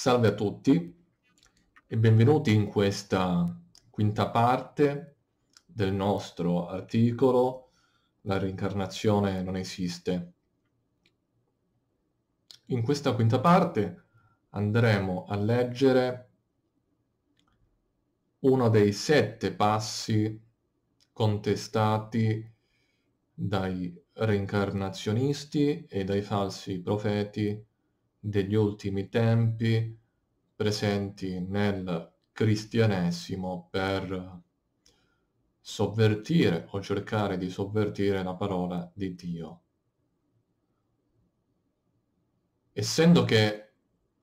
Salve a tutti e benvenuti in questa quinta parte del nostro articolo La reincarnazione non esiste. In questa quinta parte andremo a leggere uno dei sette passi contestati dai reincarnazionisti e dai falsi profeti degli ultimi tempi presenti nel cristianesimo per sovvertire o cercare di sovvertire la parola di Dio. Essendo che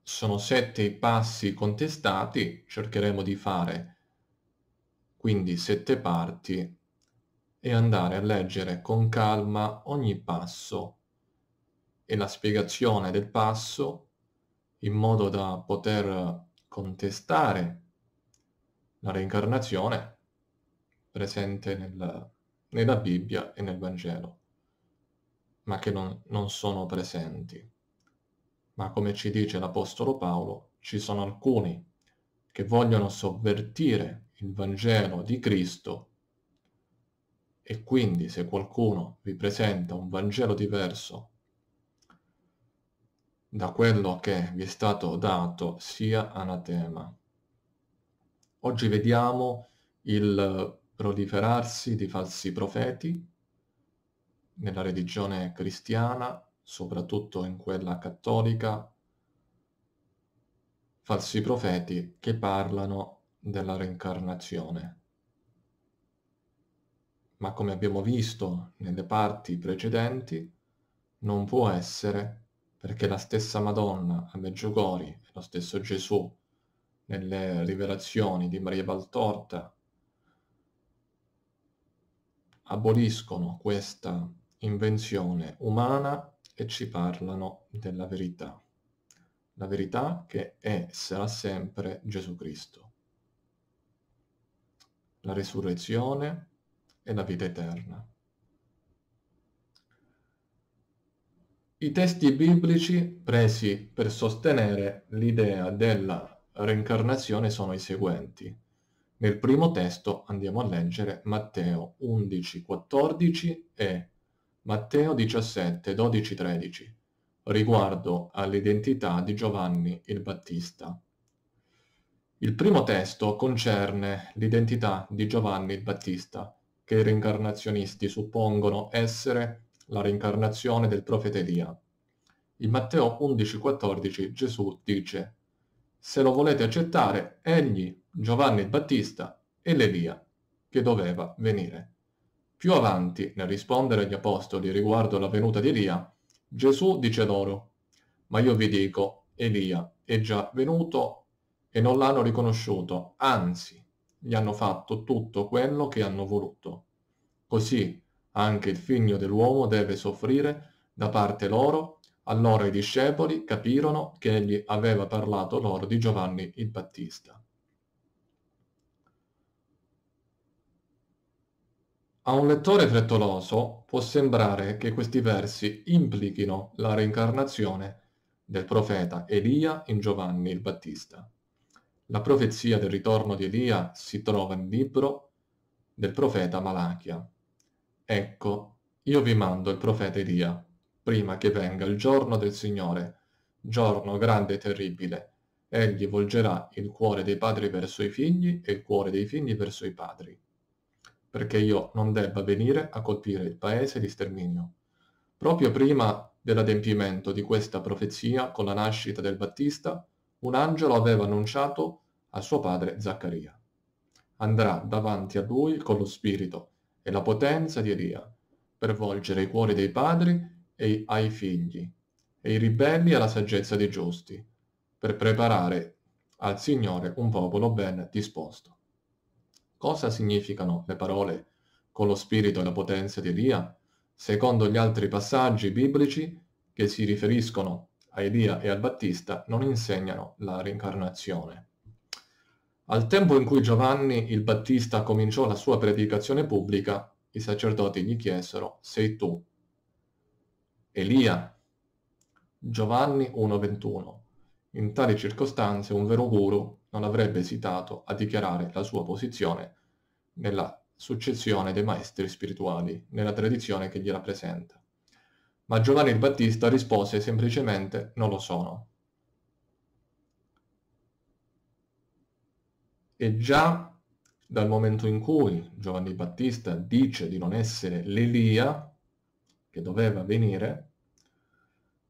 sono sette i passi contestati, cercheremo di fare quindi sette parti e andare a leggere con calma ogni passo e la spiegazione del passo in modo da poter contestare la reincarnazione presente nel, nella Bibbia e nel Vangelo, ma che non, non sono presenti. Ma come ci dice l'Apostolo Paolo, ci sono alcuni che vogliono sovvertire il Vangelo di Cristo e quindi se qualcuno vi presenta un Vangelo diverso da quello che vi è stato dato sia anatema. Oggi vediamo il proliferarsi di falsi profeti nella religione cristiana, soprattutto in quella cattolica, falsi profeti che parlano della reincarnazione. Ma come abbiamo visto nelle parti precedenti, non può essere perché la stessa Madonna a Meggiugori, lo stesso Gesù nelle rivelazioni di Maria Baltorta aboliscono questa invenzione umana e ci parlano della verità, la verità che è e sarà sempre Gesù Cristo, la resurrezione e la vita eterna. I testi biblici presi per sostenere l'idea della reincarnazione sono i seguenti. Nel primo testo andiamo a leggere Matteo 11, 14 e Matteo 17, 12, 13 riguardo all'identità di Giovanni il Battista. Il primo testo concerne l'identità di Giovanni il Battista, che i reincarnazionisti suppongono essere la reincarnazione del profeta Elia. In Matteo 11,14 Gesù dice «Se lo volete accettare, egli, Giovanni il Battista, è l'Elia che doveva venire». Più avanti, nel rispondere agli apostoli riguardo alla venuta di Elia, Gesù dice loro «Ma io vi dico, Elia è già venuto e non l'hanno riconosciuto, anzi, gli hanno fatto tutto quello che hanno voluto. Così anche il figlio dell'uomo deve soffrire da parte loro. Allora i discepoli capirono che egli aveva parlato loro di Giovanni il Battista. A un lettore frettoloso può sembrare che questi versi implichino la reincarnazione del profeta Elia in Giovanni il Battista. La profezia del ritorno di Elia si trova nel libro del profeta Malachia. Ecco, io vi mando il profeta Elia, prima che venga il giorno del Signore, giorno grande e terribile. Egli volgerà il cuore dei padri verso i figli e il cuore dei figli verso i padri, perché io non debba venire a colpire il paese di sterminio. Proprio prima dell'adempimento di questa profezia con la nascita del Battista, un angelo aveva annunciato a suo padre Zaccaria. Andrà davanti a lui con lo spirito e la potenza di Elia, per volgere i cuori dei padri e ai figli, e i ribelli alla saggezza dei giusti, per preparare al Signore un popolo ben disposto. Cosa significano le parole con lo spirito e la potenza di Elia, secondo gli altri passaggi biblici che si riferiscono a Elia e al Battista, non insegnano la rincarnazione. Al tempo in cui Giovanni il Battista cominciò la sua predicazione pubblica, i sacerdoti gli chiesero, sei tu Elia? Giovanni 1.21. In tali circostanze un vero guru non avrebbe esitato a dichiarare la sua posizione nella successione dei maestri spirituali, nella tradizione che gli rappresenta. Ma Giovanni il Battista rispose semplicemente non lo sono. E già dal momento in cui Giovanni Battista dice di non essere l'Elia che doveva venire,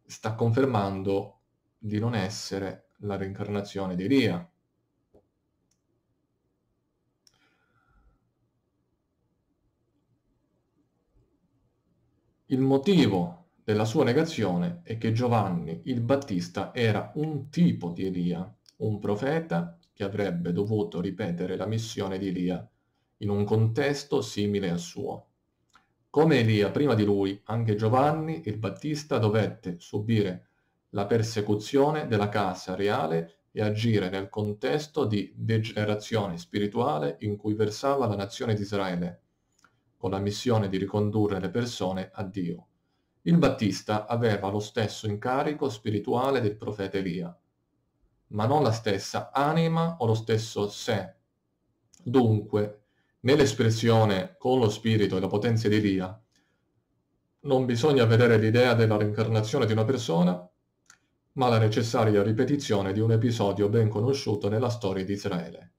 sta confermando di non essere la reincarnazione di Elia. Il motivo della sua negazione è che Giovanni il Battista era un tipo di Elia, un profeta che avrebbe dovuto ripetere la missione di Elia in un contesto simile al suo. Come Elia prima di lui, anche Giovanni il Battista dovette subire la persecuzione della casa reale e agire nel contesto di degenerazione spirituale in cui versava la nazione di Israele, con la missione di ricondurre le persone a Dio. Il Battista aveva lo stesso incarico spirituale del profeta Elia, ma non la stessa anima o lo stesso sé. Dunque, nell'espressione con lo spirito e la potenza di Elia, non bisogna vedere l'idea della reincarnazione di una persona, ma la necessaria ripetizione di un episodio ben conosciuto nella storia di Israele.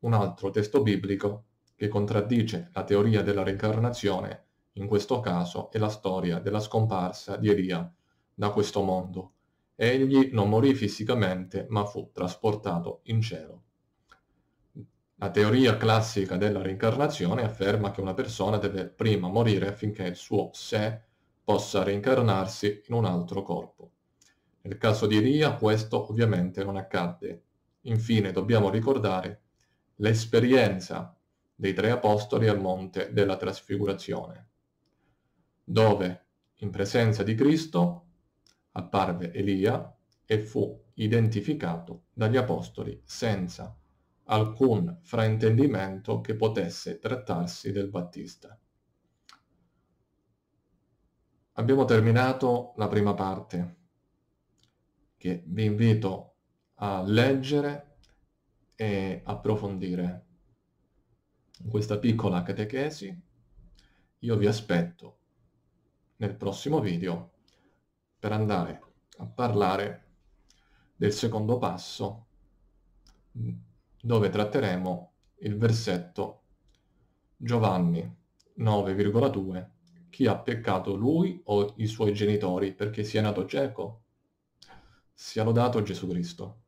Un altro testo biblico che contraddice la teoria della reincarnazione, in questo caso, è la storia della scomparsa di Elia da questo mondo, Egli non morì fisicamente, ma fu trasportato in cielo. La teoria classica della reincarnazione afferma che una persona deve prima morire affinché il suo sé possa reincarnarsi in un altro corpo. Nel caso di Ria questo ovviamente non accadde. Infine dobbiamo ricordare l'esperienza dei tre apostoli al monte della trasfigurazione, dove in presenza di Cristo apparve Elia e fu identificato dagli apostoli senza alcun fraintendimento che potesse trattarsi del Battista. Abbiamo terminato la prima parte che vi invito a leggere e approfondire in questa piccola catechesi. Io vi aspetto nel prossimo video per andare a parlare del secondo passo mm, dove tratteremo il versetto Giovanni 9,2 chi ha peccato lui o i suoi genitori perché sia nato cieco? Sia lodato Gesù Cristo.